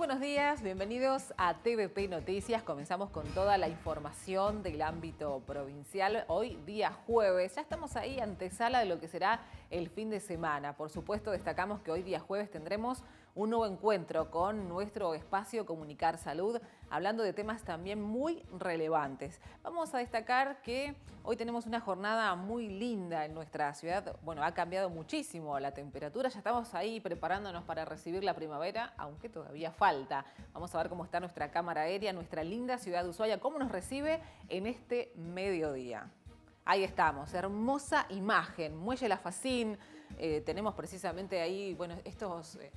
buenos días, bienvenidos a TVP Noticias. Comenzamos con toda la información del ámbito provincial. Hoy día jueves, ya estamos ahí antesala de lo que será el fin de semana. Por supuesto, destacamos que hoy día jueves tendremos un nuevo encuentro con nuestro espacio Comunicar Salud, hablando de temas también muy relevantes. Vamos a destacar que hoy tenemos una jornada muy linda en nuestra ciudad. Bueno, ha cambiado muchísimo la temperatura, ya estamos ahí preparándonos para recibir la primavera, aunque todavía falta. Vamos a ver cómo está nuestra cámara aérea, nuestra linda ciudad de Ushuaia, cómo nos recibe en este mediodía. Ahí estamos, hermosa imagen, Muelle La Facín, eh, tenemos precisamente ahí, bueno, estos... Eh,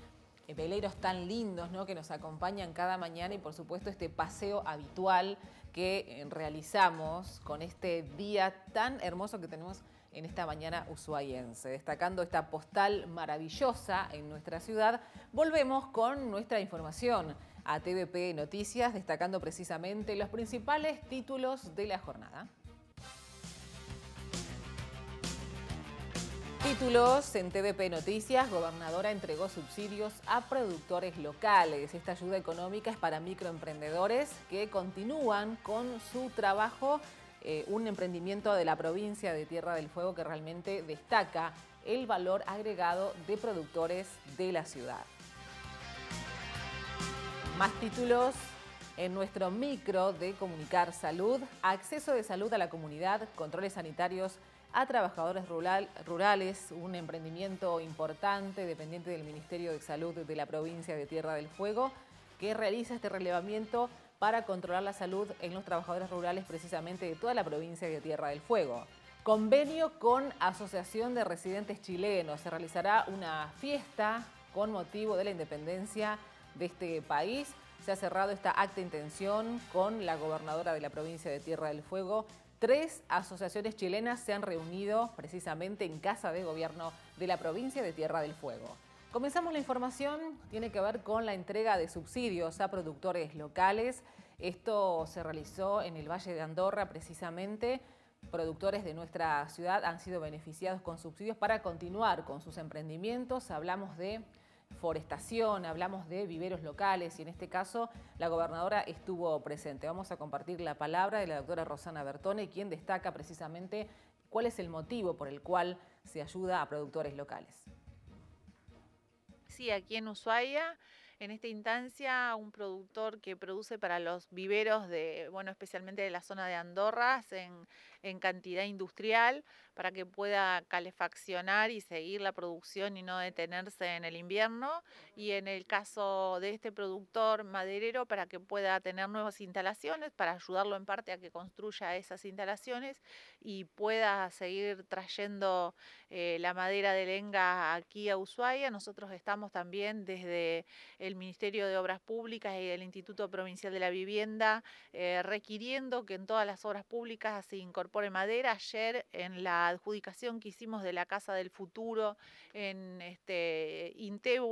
veleros tan lindos que nos acompañan cada mañana y por supuesto este paseo habitual que eh, realizamos con este día tan hermoso que tenemos en esta mañana usuayense. Destacando esta postal maravillosa en nuestra ciudad, volvemos con nuestra información a TVP Noticias, destacando precisamente los principales títulos de la jornada. Títulos en TVP Noticias, gobernadora entregó subsidios a productores locales. Esta ayuda económica es para microemprendedores que continúan con su trabajo, eh, un emprendimiento de la provincia de Tierra del Fuego que realmente destaca el valor agregado de productores de la ciudad. Más títulos en nuestro micro de Comunicar Salud, acceso de salud a la comunidad, controles sanitarios a trabajadores rurales, un emprendimiento importante dependiente del Ministerio de Salud de la provincia de Tierra del Fuego, que realiza este relevamiento para controlar la salud en los trabajadores rurales precisamente de toda la provincia de Tierra del Fuego. Convenio con Asociación de Residentes Chilenos. Se realizará una fiesta con motivo de la independencia de este país. Se ha cerrado esta acta intención con la gobernadora de la provincia de Tierra del Fuego, Tres asociaciones chilenas se han reunido precisamente en Casa de Gobierno de la provincia de Tierra del Fuego. Comenzamos la información, tiene que ver con la entrega de subsidios a productores locales. Esto se realizó en el Valle de Andorra precisamente. Productores de nuestra ciudad han sido beneficiados con subsidios para continuar con sus emprendimientos. Hablamos de forestación, hablamos de viveros locales y en este caso la gobernadora estuvo presente. Vamos a compartir la palabra de la doctora Rosana Bertone, quien destaca precisamente cuál es el motivo por el cual se ayuda a productores locales. Sí, aquí en Ushuaia, en esta instancia, un productor que produce para los viveros de, bueno, especialmente de la zona de Andorras, en, en cantidad industrial, para que pueda calefaccionar y seguir la producción y no detenerse en el invierno. Y en el caso de este productor maderero, para que pueda tener nuevas instalaciones, para ayudarlo en parte a que construya esas instalaciones y pueda seguir trayendo eh, la madera de lenga aquí a Ushuaia. Nosotros estamos también desde el Ministerio de Obras Públicas y el Instituto Provincial de la Vivienda eh, requiriendo que en todas las obras públicas se incorpore madera. Ayer en la adjudicación que hicimos de la Casa del Futuro en este,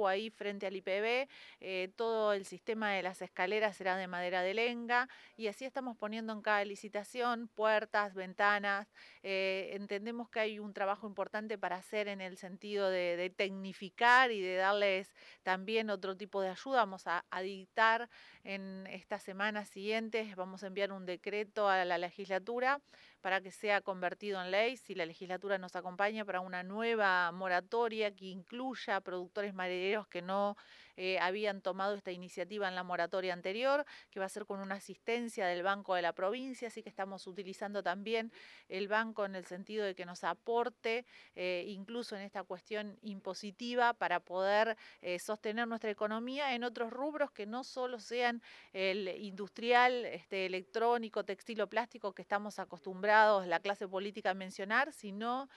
ahí frente al IPB, eh, todo el sistema de las escaleras será de madera de lenga y así estamos poniendo en cada licitación puertas, ventanas. Eh, entendemos que hay un trabajo importante para hacer en el sentido de, tecnificar y de darles también otro tipo de ayuda. Vamos a, a dictar en estas semanas siguientes, vamos a enviar un decreto a la legislatura para que sea convertido en ley, si la legislatura nos acompaña para una nueva moratoria que incluya productores madereros que no eh, habían tomado esta iniciativa en la moratoria anterior, que va a ser con una asistencia del Banco de la Provincia, así que estamos utilizando también el banco en el sentido de que nos aporte eh, incluso en esta cuestión impositiva para poder eh, sostener nuestra economía en otros rubros que no solo sean el industrial, este, electrónico, textil o plástico que estamos acostumbrados la clase política a mencionar, sino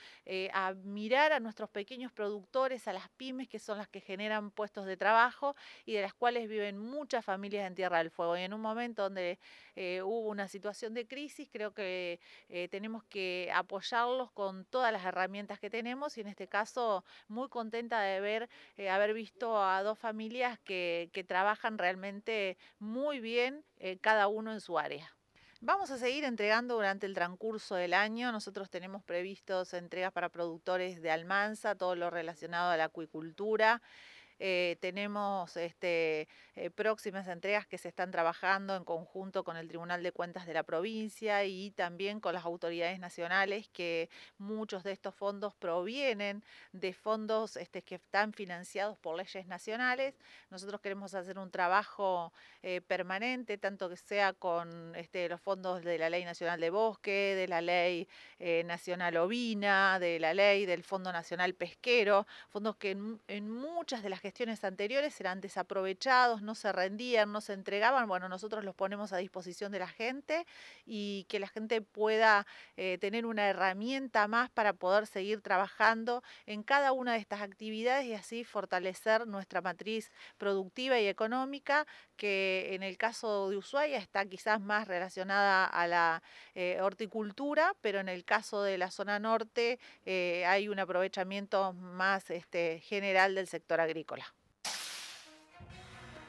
a mirar a nuestros pequeños productores, a las pymes que son las que generan puestos de trabajo, y de las cuales viven muchas familias en Tierra del Fuego. Y en un momento donde eh, hubo una situación de crisis, creo que eh, tenemos que apoyarlos con todas las herramientas que tenemos y en este caso muy contenta de eh, haber visto a dos familias que, que trabajan realmente muy bien cada uno en su área. Vamos a seguir entregando durante el transcurso del año. Nosotros tenemos previstos entregas para productores de Almanza, todo lo relacionado a la acuicultura. Eh, tenemos este, eh, próximas entregas que se están trabajando en conjunto con el Tribunal de Cuentas de la provincia y también con las autoridades nacionales que muchos de estos fondos provienen de fondos este, que están financiados por leyes nacionales. Nosotros queremos hacer un trabajo eh, permanente, tanto que sea con este, los fondos de la Ley Nacional de Bosque, de la Ley Nacional Ovina, de la Ley del Fondo Nacional Pesquero, fondos que en muchas de las gestiones anteriores eran desaprovechados, no se rendían, no se entregaban. Bueno, nosotros los ponemos a disposición de la gente y que la gente pueda eh, tener una herramienta más para poder seguir trabajando en cada una de estas actividades y así fortalecer nuestra matriz productiva y económica que en el caso de Ushuaia está quizás más relacionada a la eh, horticultura, pero en el caso de la zona norte eh, hay un aprovechamiento más este, general del sector agrícola.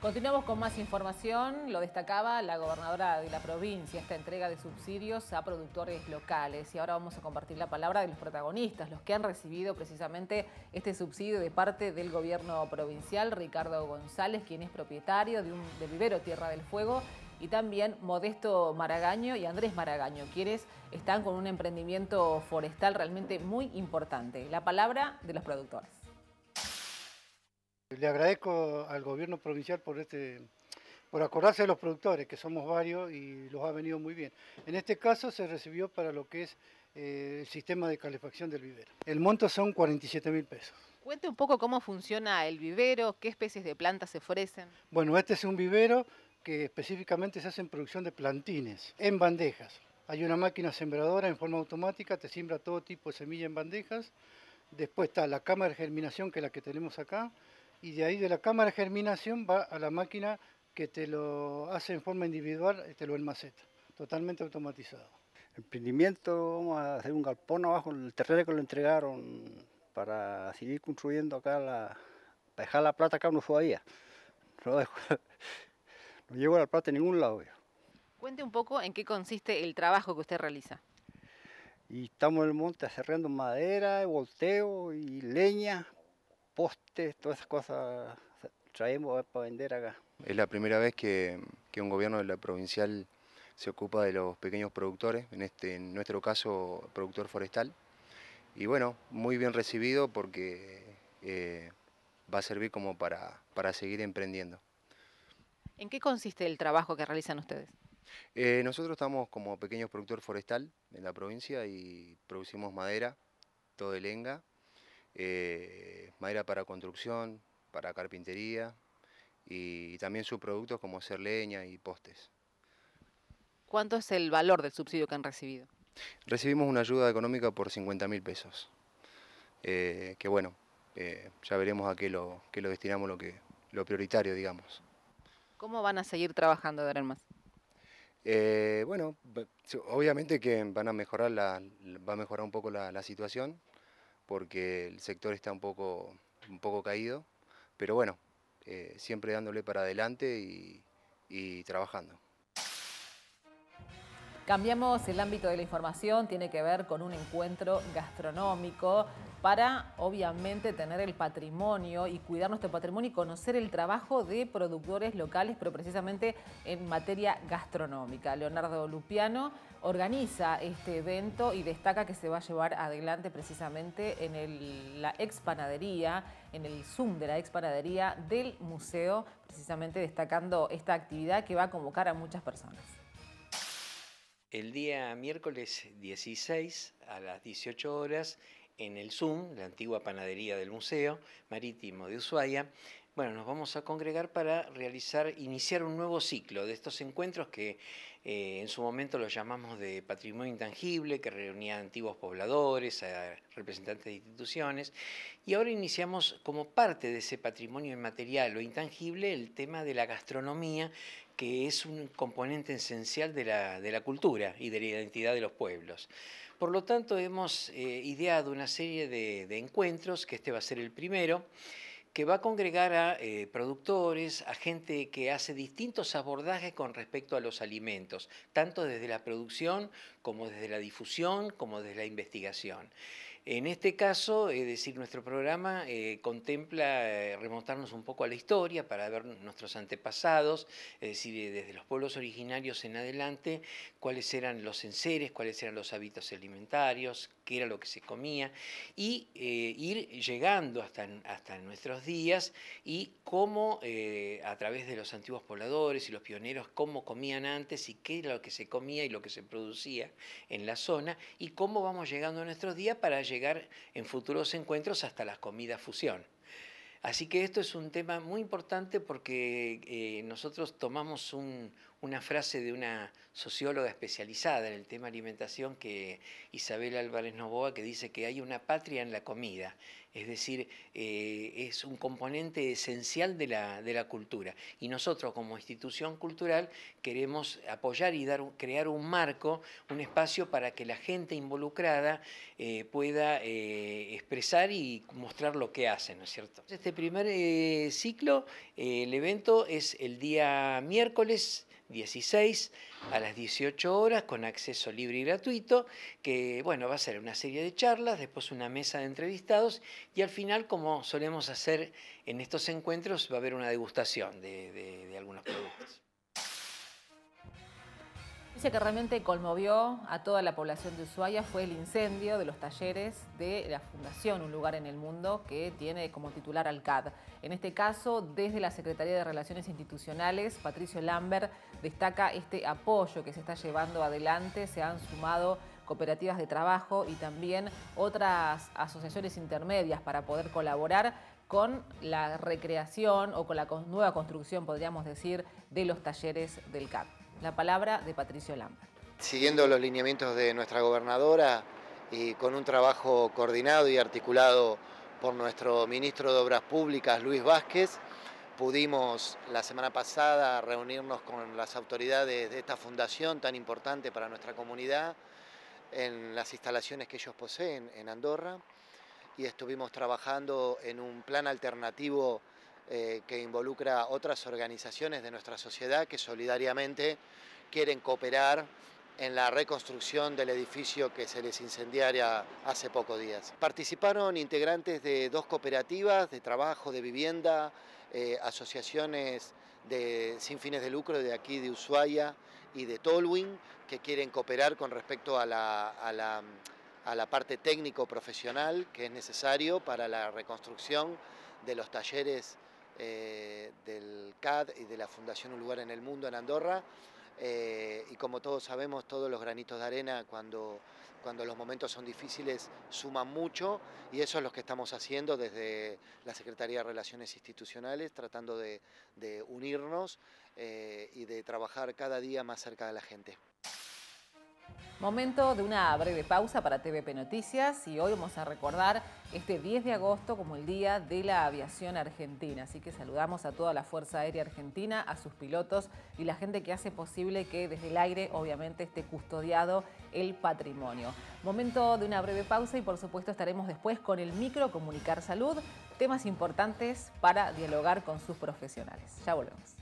Continuamos con más información. Lo destacaba la gobernadora de la provincia, esta entrega de subsidios a productores locales. Y ahora vamos a compartir la palabra de los protagonistas, los que han recibido precisamente este subsidio de parte del gobierno provincial, Ricardo González, quien es propietario de un, vivero Tierra del Fuego, y también Modesto Maragaño y Andrés Maragaño, quienes están con un emprendimiento forestal realmente muy importante. La palabra de los productores. Pues, le agradezco al gobierno provincial por este por acordarse de los productores, que somos varios y los ha venido muy bien. En este caso se recibió para lo que es eh, el sistema de calefacción del vivero. El monto son 47 mil pesos. Cuente un poco cómo funciona el vivero, qué especies de plantas se ofrecen. Bueno, este es un vivero que específicamente se hace en producción de plantines, en bandejas. Hay una máquina sembradora en forma automática, te siembra todo tipo de semilla en bandejas. Después está la cámara de germinación, que es la que tenemos acá, y de ahí de la cámara de germinación va a la máquina que te lo hace en forma individual, te lo maceta... totalmente automatizado. Emprendimiento, vamos a hacer un galpón abajo en el terreno que lo entregaron para seguir construyendo acá la, para dejar la plata acá fue ahí... No, no llevo la plata en ningún lado. Cuente un poco en qué consiste el trabajo que usted realiza. Y estamos en el monte cerrando madera, volteo y leña postes, todas esas cosas traemos para vender acá. Es la primera vez que, un gobierno de la provincial se ocupa de los pequeños productores, en, este, en nuestro caso productor forestal. Y bueno, muy bien recibido porque eh, va a servir como para, para, seguir emprendiendo. ¿En qué consiste el trabajo que realizan ustedes? Eh, nosotros estamos como pequeños productor forestal en la provincia y producimos madera, todo de lenga, eh, madera para construcción, para carpintería y, también sus como hacer leña y postes. ¿Cuánto es el valor del subsidio que han recibido? Recibimos una ayuda económica por 50 mil pesos, eh, que bueno, eh, ya veremos a qué lo, lo destinamos, lo, que, lo prioritario, digamos. ¿Cómo van a seguir trabajando de ahora más? bueno, obviamente que van a mejorar la, va a mejorar un poco la situación, porque el sector está un poco, un poco caído, pero bueno, eh, siempre dándole para adelante y trabajando. Cambiamos el ámbito de la información, tiene que ver con un encuentro gastronómico para obviamente tener el patrimonio y cuidar nuestro patrimonio y conocer el trabajo de productores locales, pero precisamente en materia gastronómica. Leonardo Lupiano organiza este evento y destaca que se va a llevar adelante precisamente en la expanadería en el Zoom de la expanadería del museo, precisamente destacando esta actividad que va a convocar a muchas personas el día miércoles 16 a las 18 horas en el Zoom, la antigua panadería del Museo Marítimo de Ushuaia, bueno, nos vamos a congregar para realizar, iniciar un nuevo ciclo de estos encuentros que eh, en su momento los llamamos de patrimonio intangible, que reunía a antiguos pobladores, a representantes de instituciones, y ahora iniciamos como parte de ese patrimonio inmaterial o intangible el tema de la gastronomía, que es un componente esencial de la, cultura y de la identidad de los pueblos. Por lo tanto, hemos eh, ideado una serie de encuentros, que este va a ser el primero, que va a congregar a eh, productores, a gente que hace distintos abordajes con respecto a los alimentos, tanto desde la producción como desde la difusión, como desde la investigación. En este caso, es decir, nuestro programa eh, contempla eh, remontarnos un poco a la historia para ver nuestros antepasados, es decir, desde los pueblos originarios en adelante, cuáles eran los enseres, cuáles eran los hábitos alimentarios, qué era lo que se comía, y eh, ir llegando hasta, hasta nuestros días y cómo eh, a través de los antiguos pobladores y los pioneros, cómo comían antes y qué era lo que se comía y lo que se producía en la zona, y cómo vamos llegando a nuestros días para llegar en futuros encuentros hasta las comidas fusión. Así que esto es un tema muy importante porque eh, nosotros tomamos una frase de una socióloga especializada en el tema alimentación, que Isabel Álvarez Novoa, que dice que hay una patria en la comida es decir, eh, es un componente esencial de la, cultura. Y nosotros como institución cultural queremos apoyar y dar, crear un marco, un espacio para que la gente involucrada eh, pueda eh, expresar y mostrar lo que hacen, ¿no es cierto? Este primer ciclo, el evento es el día miércoles 16 a las 18 horas con acceso libre y gratuito, que bueno, va a ser una serie de charlas, después una mesa de entrevistados y al final, como solemos hacer en estos encuentros, va a haber una degustación de, de algunos productos noticia que realmente conmovió a toda la población de Ushuaia fue el incendio de los talleres de la Fundación Un Lugar en el Mundo, que tiene como titular al CAD. En este caso, desde la Secretaría de Relaciones Institucionales, Patricio Lambert destaca este apoyo que se está llevando adelante. Se han sumado cooperativas de trabajo y también otras asociaciones intermedias para poder colaborar con la recreación o con la nueva construcción, podríamos decir, de los talleres del CAD. La palabra de Patricio Lampa. Siguiendo los lineamientos de nuestra gobernadora y con un trabajo coordinado y articulado por nuestro ministro de Obras Públicas, Luis Vázquez, pudimos la semana pasada reunirnos con las autoridades de esta fundación tan importante para nuestra comunidad en las instalaciones que ellos poseen en Andorra y estuvimos trabajando en un plan alternativo eh, que involucra otras organizaciones de nuestra sociedad que solidariamente quieren cooperar en la reconstrucción del edificio que se les incendiaria hace pocos días. Participaron integrantes de dos cooperativas de trabajo, de vivienda, eh, asociaciones de, sin fines de lucro de aquí de Ushuaia y de Tolwin, que quieren cooperar con respecto a la, a la parte técnico-profesional que es necesario para la reconstrucción de los talleres eh, del CAD y de la Fundación Un Lugar en el Mundo en Andorra. Eh, y como todos sabemos, todos los granitos de arena cuando, cuando los momentos son difíciles suman mucho y eso es lo que estamos haciendo desde la Secretaría de Relaciones Institucionales, tratando de, unirnos eh, y de trabajar cada día más cerca de la gente. Momento de una breve pausa para TVP Noticias y hoy vamos a recordar este 10 de agosto como el Día de la Aviación Argentina. Así que saludamos a toda la Fuerza Aérea Argentina, a sus pilotos y la gente que hace posible que desde el aire obviamente esté custodiado el patrimonio. Momento de una breve pausa y por supuesto estaremos después con el micro Comunicar Salud, temas importantes para dialogar con sus profesionales. Ya volvemos.